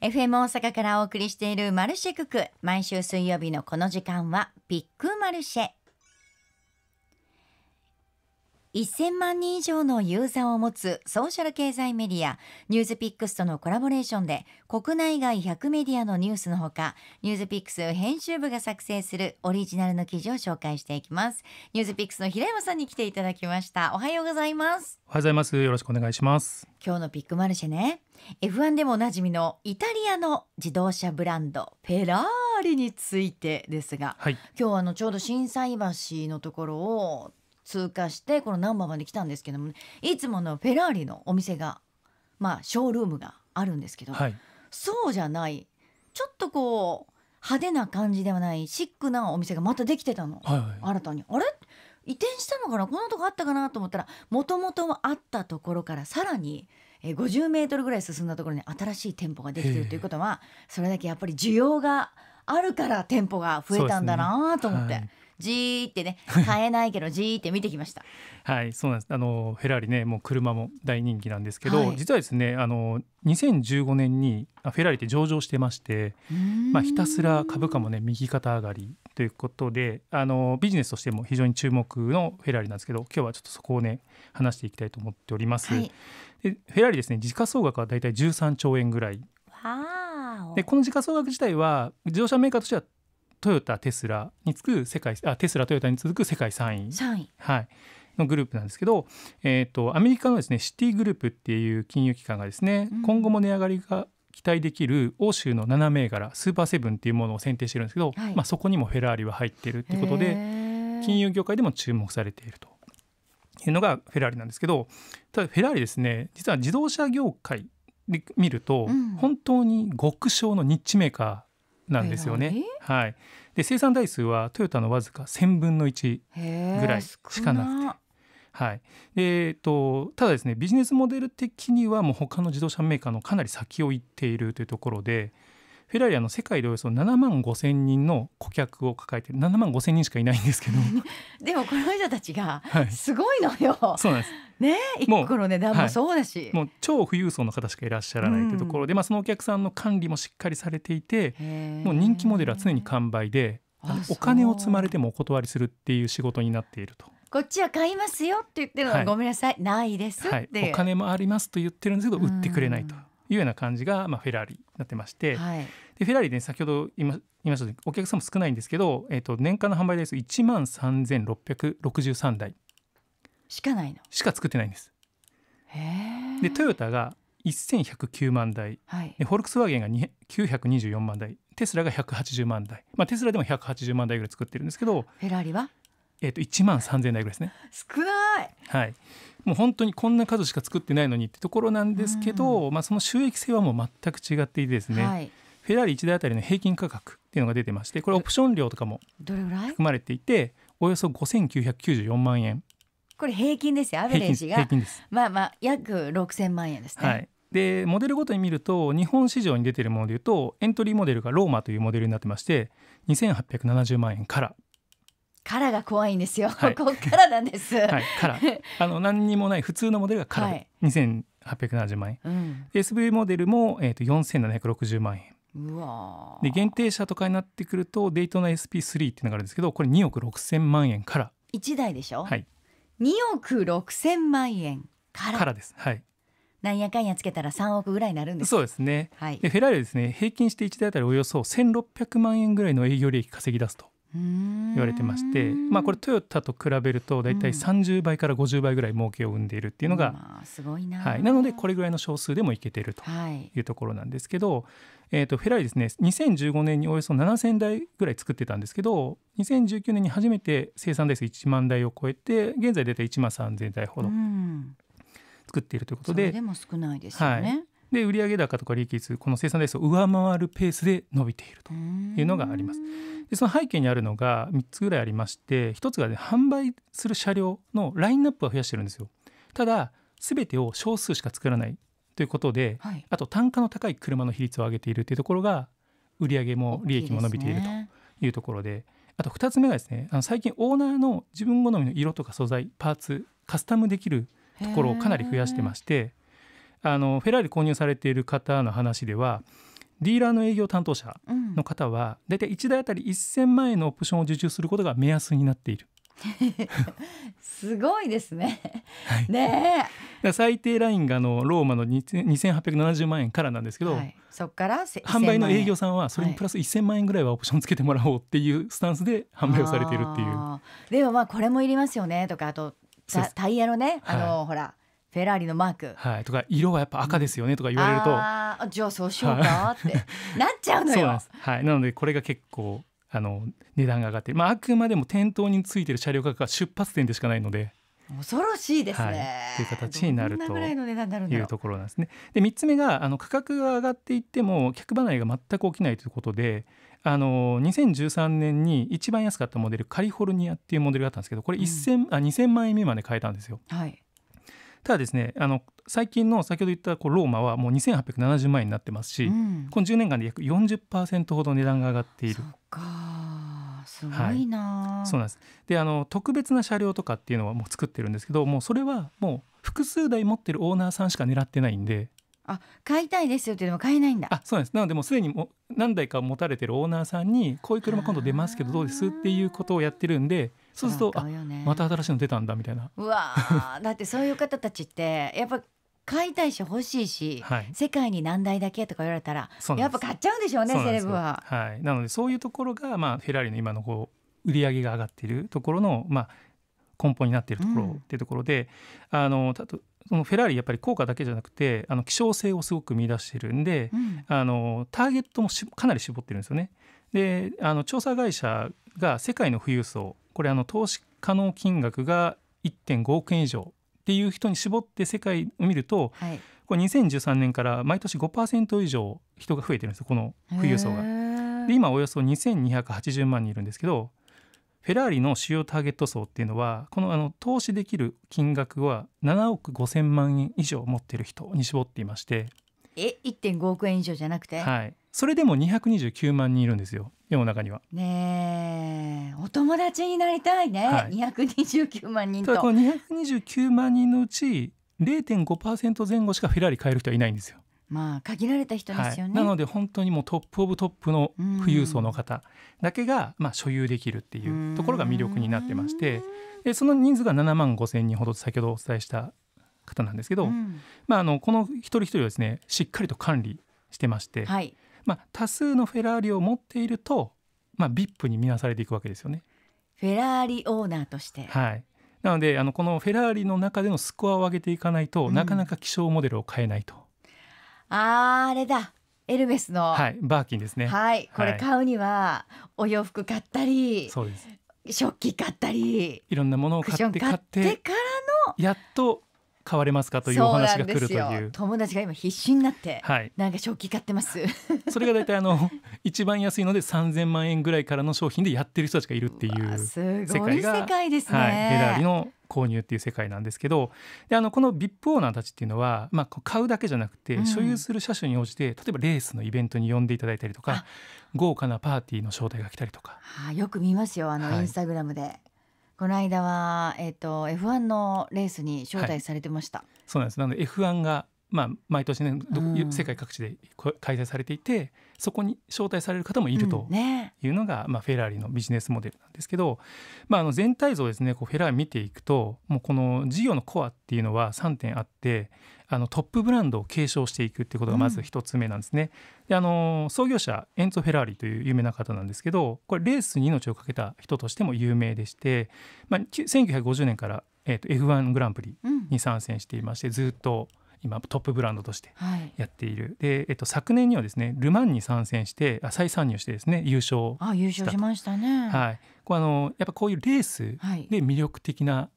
FM 大阪からお送りしているマルシェクク毎週水曜日のこの時間はビッグマルシェ1000万人以上のユーザーを持つソーシャル経済メディアニュースピックスとのコラボレーションで国内外100メディアのニュースのほかニュースピックス編集部が作成するオリジナルの記事を紹介していきますニュースピックスの平山さんに来ていただきましたおはようございますおはようございますよろしくお願いします今日のピックマルシェね F1 でもおなじみのイタリアの自動車ブランドフェラーリについてですが、はい、今日あのちょうど心斎橋のところを通過してこの難波まで来たんですけども、ね、いつものフェラーリのお店が、まあ、ショールームがあるんですけど、はい、そうじゃないちょっとこう派手な感じではないシックなお店がまたできてたの、はいはい、新たにあれ移転したのかなこんなとこあったかなと思ったらもともとあったところからさらに50メートルぐらい進んだところに新しい店舗ができてるということはそれだけやっぱり需要があるから店舗が増えたんだなと思って。じーってね 買えないけどじーって見てきましたはいそうなんですあのフェラーリねもう車も大人気なんですけど、はい、実はですねあの2015年にフェラーリって上場してまして、まあ、ひたすら株価もね右肩上がりということであのビジネスとしても非常に注目のフェラーリなんですけど今日はちょっとそこをね話していきたいと思っております。はい、でフェラーリですね時価総額はだいたい13兆円ぐらいでこの時価総額自体は自動車メーカーとしてはトヨタテスラに次ぐ世界あテスラトヨタに続く世界3位 ,3 位、はい、のグループなんですけど、えーと、アメリカのです、ね、シティグループっていう金融機関がですね、うん、今後も値上がりが期待できる欧州の7銘柄スーパーセブンっていうものを選定してるんですけど、はい、まあ、そこにもフェラーリは入ってるっていうことで金融業界でも注目されているというのがフェラーリなんですけどただフェラーリですね実は自動車業界で見ると、本当に極小のニッチメーカーなんですよね。はい、で生産台数はトヨタのわずか1000分の1ぐらいしかなくて。はいえーと、ただですねビジネスモデル的にはもう他の自動車メーカーのかなり先を行っているというところでフェラーリはの世界でおよそ7万5千人の顧客を抱えてる7万5千人しかいないんですけど でもこの人たちがすごいのよ、はい、そうなんですね1個値段もそうだし、はい、もう超富裕層の方しかいらっしゃらないというところで、うん、まあ、そのお客さんの管理もしっかりされていてもう人気モデルは常に完売でお金を積まれてもお断りするっていう仕事になっていると。こっちは買いますよって言ってるのは、ごめんなさい、はい、ないですはい、お金もありますと言ってるんですけど売ってくれないというような感じが、まあ、フェラーリになってまして、はい、でフェラーリね先ほど言いましたお客さんも少ないんですけど、えー、と年間の販売台数1万3663台。しかないのしか作ってないんですでトヨタが1109万台、はい、フォルクスワーゲンが924万台テスラが180万台、まあ、テスラでも180万台ぐらい作ってるんですけどフェラーリはえー、と1万3000台ぐらいですね少ない、はい、もう本当にこんな数しか作ってないのにってところなんですけど、まあ、その収益性はもう全く違っていてですね、はい、フェラーリ1台あたりの平均価格っていうのが出てましてこれオプション料とかも含まれていておよそ5994万円これ平均ですよアベレージが平均です。まあまあ約6000万円ですね。はいでモデルごとに見ると日本市場に出てるものでいうとエントリーモデルがローマというモデルになってまして2870万円からからが怖いんですよ、はい、ここからなんです、はい、から あの何にもない普通のモデルがからで、はい、2870万円、うん、SV モデルも、えーと、と4760万円うわで限定車とかになってくるとデイトナ SP3 っていうのがあるんですけどこれ2億6000万円から1台でしょはい2億6千万円からからです。はい。なんやかんやつけたら3億ぐらいなるんですそうですね、はい、でフェラーリですね平均して1台あたりおよそ1600万円ぐらいの営業利益稼ぎ出すと言われてまして、まあ、これトヨタと比べると大体30倍から50倍ぐらい儲けを生んでいるっていうのが、うん、なはい、なのでこれぐらいの少数でもいけてるというところなんですけど、はい、えー、とフェラーリですね2015年におよそ7,000台ぐらい作ってたんですけど2019年に初めて生産台数1万台を超えて現在大体1万3,000台ほど作っているということで、うん、でも少ないですよね、はいで売上高とか利益率この生産台数を上回るペースで伸びているというのがあります。でその背景にあるのが3つぐらいありまして1つが、ね、販売する車両のラインナップは増やしてるんですよ。ただ全てを少数しか作らないということで、はい、あと単価の高い車の比率を上げているというところが売上も利益も伸びているというところで、ね、あと2つ目がですねあの最近オーナーの自分好みの色とか素材パーツカスタムできるところをかなり増やしてましてあのフェラーリ購入されている方の話ではディーラーの営業担当者の方は、うん、大体1台あたり1000万円のオプションを受注することが目安になっている。すごいですね。はい、ね最低ラインがのローマの2870万円からなんですけど、はい、そっから販売の営業さんはそれにプラス1000万円ぐらいはオプションつけてもらおうっていうスタンスで販売をされているっていう。でもまあこれもいりますよねとかあとタイヤのねあの、はい、ほらフェラーリのマーク、はい、とか色はやっぱ赤ですよねとか言われると、うん、あじゃあそうしようかってなっちゃうのよ。そうなんです、はい、なのでこれが結構あの値段が上がってまあ、あくまでも店頭についてる車両価格は出発点でしかないので。恐ろしいですね、はい、という形になるというところなんですね。で3つ目があの価格が上がっていっても客離れが全く起きないということであの2013年に一番安かったモデルカリフォルニアっていうモデルがあったんですけどこれ1 0、うん、あ2000万円未満で買えたんですよ。はいただですねあの最近の先ほど言ったこうローマはもう2870万円になってますし、うん、この10年間で約40%ほど値段が上がっている。すごいな、はい、そうなんですであの特別な車両とかっていうのはもう作ってるんですけどもうそれはもう複数台持ってるオーナーさんしか狙ってないんで。あ買いたいですよってでも買えないんだあそうなんですなのでもうすでにも何台か持たれてるオーナーさんにこういう車今度出ますけどどうですっていうことをやってるんでそうすると、ね、また新しいの出たんだみたいな。うわだってそういう方たちってやっぱ買いたいし欲しいし、はい、世界に何台だけとか言われたらやっぱ買っちゃうんでしょうねセレブは。はい、なのでそういうところが、まあ、フェラーリの今のこう売り上げが上がっているところの、まあ、根本になっているところ、うん、っていうところであのたとそのフェラーリやっぱり効果だけじゃなくてあの希少性をすごく見出してるんで、うん、あのターゲットもしかなり絞ってるんですよね。であの調査会社が世界の富裕層これあの投資可能金額が1.5億円以上っていう人に絞って世界を見ると、はい、これ2013年から毎年5%以上人が増えてるんですよこの富裕層が。で今およそ2280万人いるんですけどフェラーリの主要ターゲット層っていうのはこのあの投資できる金額は7億5,000万円以上持ってる人に絞っていましてえ1.5億円以上じゃなくてはいそれでも229万人いるんですよ世の中には。ねお友達になりたいね、二百二十九万人と。ただこの229万人のうち0.5%前後しかフェラーリ買える人はいないんですよ。まあ限られた人ですよね、はい、なので本当にもうトップオブトップの富裕層の方だけがまあ所有できるっていうところが魅力になってましてでその人数が7万5千人ほど先ほどお伝えした方なんですけど、うん、まあ、あのこの一人一人をですねしっかりと管理してまして、はい、まあ、多数のフェラーリを持っていると、まあ、VIP に見なされていくわけですよね。フェラーリオーナーとして、はい、なのであのこのフェラーリの中でのスコアを上げていかないと、うん、なかなか気象モデルを変えないと。ああれだエルメスの、はい、バーキンですね、はい、これ買うにはお洋服買ったり、はい、食器買ったりいろんなものを買って買ってからのやっと買われますかというお話が来るという友達が今必死になって、はい、なんか食器買ってます それが大体あの一番安いので3000万円ぐらいからの商品でやってる人たちがいるっていう世界が世界ですね、はい、フェラーリの購入っていう世界なんですけどであのこの VIP オーナーたちっていうのは、まあ、買うだけじゃなくて所有する車種に応じて、うん、例えばレースのイベントに呼んでいただいたりとか豪華なパーティーの招待が来たりとかあよく見ますよあの、インスタグラムでこの間は、えーと、と F1 のレースに招待されてました。はい、そうなんですなので F1 が、まあ、毎年ね、うん、世界各地で開催されていてそこに招待される方もいるというのが、うんね、まあ、フェラーリのビジネスモデルなんですけど、まあ、あの全体像ですねこうフェラーリ見ていくともうこの事業のコアっていうのは3点あってあのトップブランドを継承していくっていうことがまず一つ目なんですね。うん、であの創業者エンツォ・フェラーリという有名な方なんですけどこれレースに命を懸けた人としても有名でして、まあ、1950年から、えーと、と F1 グランプリに参戦していまして、うん、ずっと今トップブランドとしてやっている、はい、で、えっと、昨年にはですねル・マンに参戦してあ再参入してですね優勝あ優勝しましたね、はい、こうあのやっぱこういうレースで魅力的な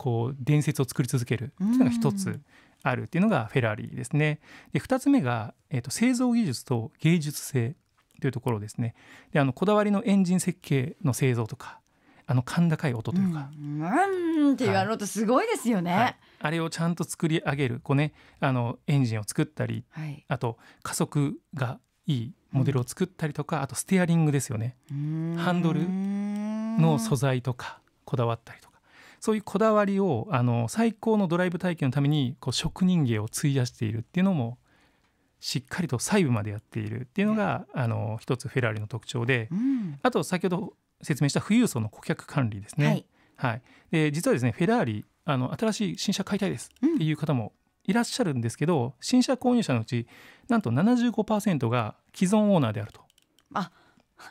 こう伝説を作り続けるっていうのが一つあるっていうのがフェラーリですね。で二つ目が、えーと、製造技術と芸術性というところですね。であのこだわりのエンジン設計の製造とかあの甲高い音というか。うん、うんって言われるとすごいですよね、はいはい、あれをちゃんと作り上げるこう、ね、あのエンジンを作ったり、はい、あと加速がいいモデルを作ったりとか、うん、あとステアリングですよね。ハンドルの素材とかこだわったりとそういうこだわりをあの最高のドライブ体験のためにこう職人芸を費やしているっていうのもしっかりと細部までやっているっていうのが、あの一つフェラーリの特徴で、うん、あと先ほど説明した富裕層の顧客管理ですね。はい、はい、で実はですねフェラーリあの新しい新車買いたいですっていう方もいらっしゃるんですけど、うん、新車購入者のうちなんと75%が既存オーナーであると。あ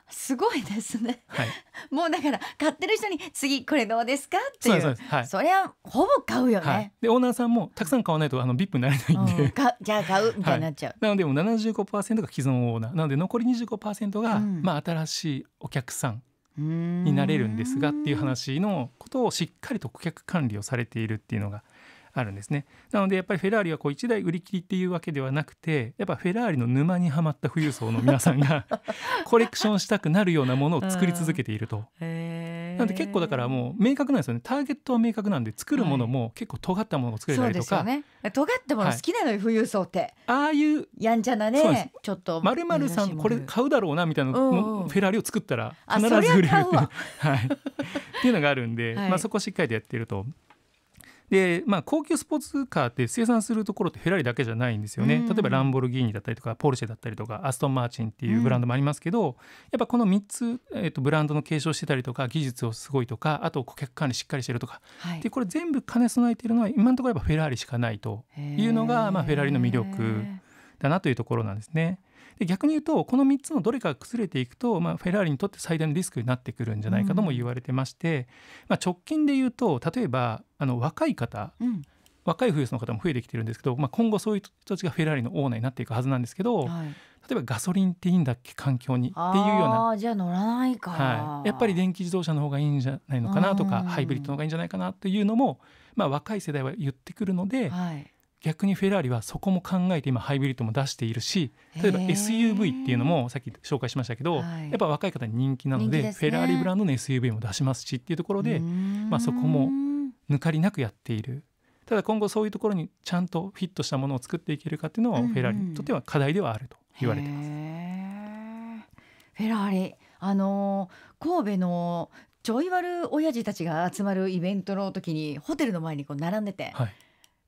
すごいですね、はい、もうだから買ってる人に次これどうですかっていうはい、それはほぼ買うよね、はい、でオーナーさんもたくさん買わないとあの VIP になれないんで、うん、じゃあ買うみたいになっちゃう、はい、なのでもう75%が既存オーナーなので残り25%が、うん、まあ、新しいお客さんになれるんですがっていう話のことをしっかりと顧客管理をされているっていうのがあるんですねなのでやっぱりフェラーリはこう1台売り切りっていうわけではなくてやっぱフェラーリの沼にはまった富裕層の皆さんが コレクションしたくなるようなものを作り続けていると。なので結構だからもう明確なんですよねターゲットは明確なんで作るものも結構尖ったものを作れたりとか、はい、ね、尖ったもの好きなのよ、はい、富裕層ってああいうやんちゃなねちょっとまるまるさんこれ買うだろうなみたいなのフェラーリを作ったら必ず売れるはい、っていうのがあるんで、はい、まあ、そこをしっかりとやってるとで、まあ、高級スポーツカーって生産するところってフェラーリだけじゃないんですよね、うん、例えばランボルギーニだったりとかポルシェだったりとかアストン・マーチンっていうブランドもありますけど、うん、やっぱこの3つ、えーと、ブランドの継承してたりとか技術をすごいとかあと顧客管理しっかりしてるとか、はい、でこれ全部兼ね備えているのは今のところやっぱフェラーリしかないというのが、まあ、フェラーリの魅力だなというところなんですね。で逆に言うとこの3つのどれかが崩れていくと、まあ、フェラーリにとって最大のリスクになってくるんじゃないかとも言われてまして、まあ、直近で言うと例えばあの若い方、うん若い富裕層の方も増えてきてるんですけど、まあ、今後そういう人たちがフェラーリのオーナーになっていくはずなんですけど、はい、例えばガソリンっていいんだっけ環境にっていうようなじゃあ乗らないか、はい、やっぱり電気自動車の方がいいんじゃないのかなとかハイブリッドの方がいいんじゃないかなというのも、まあ、若い世代は言ってくるので、はい、逆にフェラーリはそこも考えて今ハイブリッドも出しているし例えば SUV っていうのもさっき紹介しましたけど、やっぱ若い方に人気なので、ね、フェラーリブランドの SUV も出しますしっていうところで、まあ、そこも抜かりなくやっているただ今後そういうところにちゃんとフィットしたものを作っていけるかっていうのはフェラーリにとっては課題ではあると言われてます。うん、フェラーリあの神戸のちょい悪親父たちが集まるイベントの時にホテルの前にこう並んでて、はい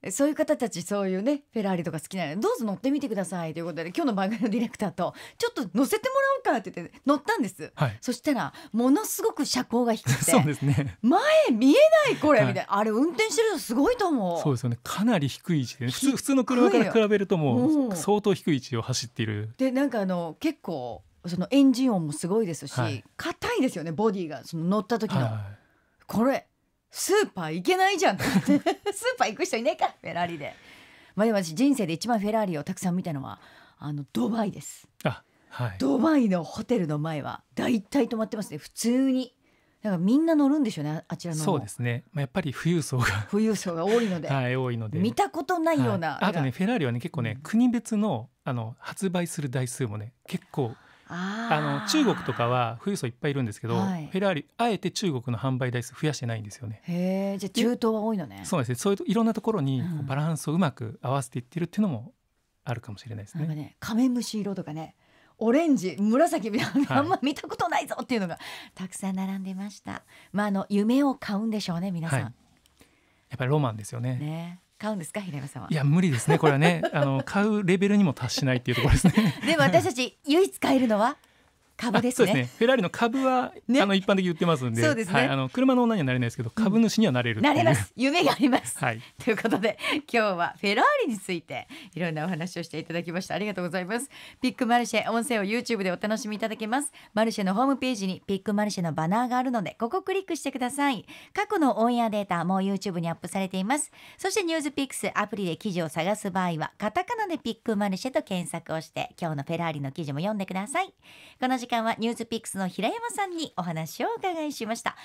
そういう方たちそういうねフェラーリとか好きなのどうぞ乗ってみてくださいということで今日の番組のディレクターとちょっと乗せてもらおうかって言って乗ったんです、はい、そしたらものすごく車高が低くて そうです、ね、前見えないこれみたいな、はい、あれ運転してる人すごいと思うそうですよねかなり低い位置で、ね、普通普通の車から比べるともう相当低い位置を走っているでなんかあの結構そのエンジン音もすごいですし硬、はい、いですよねボディがその乗った時の、これスーパー行けないじゃん スーパー行く人いねえかフェラーリで。まあ、でも私人生で一番フェラーリをたくさん見たのはあのドバイです。あはい、ドバイのホテルの前は大体止まってますね普通に。だからみんな乗るんでしょうねあちらのそうですね、まあ、やっぱり富裕層が富裕層が多いので、はい、多いので見たことないような、はい、あとねフェラーリはね結構ね、うん、国別のあの発売する台数もね結構あの中国とかは富裕層いっぱいいるんですけど、はい、フェラーリあえて中国の販売台数増やしてないんですよね。へじゃあ中東は多いのね。そうですね。そういういろんなところにバランスをうまく合わせていってるっていうのもあるかもしれないですね。うん、ねカメムシ色とかね。オレンジ紫あんま見たことないぞっていうのが、はい、たくさん並んでましたまああの夢を買うんでしょうね皆さん、はい、やっぱりロマンですよねね買うんですか平山さんはいや無理ですねこれはねあの買うレベルにも達しないっていうところですね でも私たち唯一買えるのは株ですね、ね、フェラーリの株は、ね、あの一般的に売ってますんでそうですね、はい、あの車の女にはなれないですけど株主にはなれる、うん、なれます夢があります、はい、ということで今日はフェラーリについていろんなお話をしていただきましたありがとうございますピックマルシェ音声を YouTube でお楽しみいただけますマルシェのホームページにピックマルシェのバナーがあるのでここクリックしてください過去のオンエアデータも YouTube にアップされていますそしてニュースピックスアプリで記事を探す場合はカタカナでピックマルシェと検索をして今日のフェラーリの記事も読んでくださいこの時間間はニュースピックスの平山さんにお話を伺いしました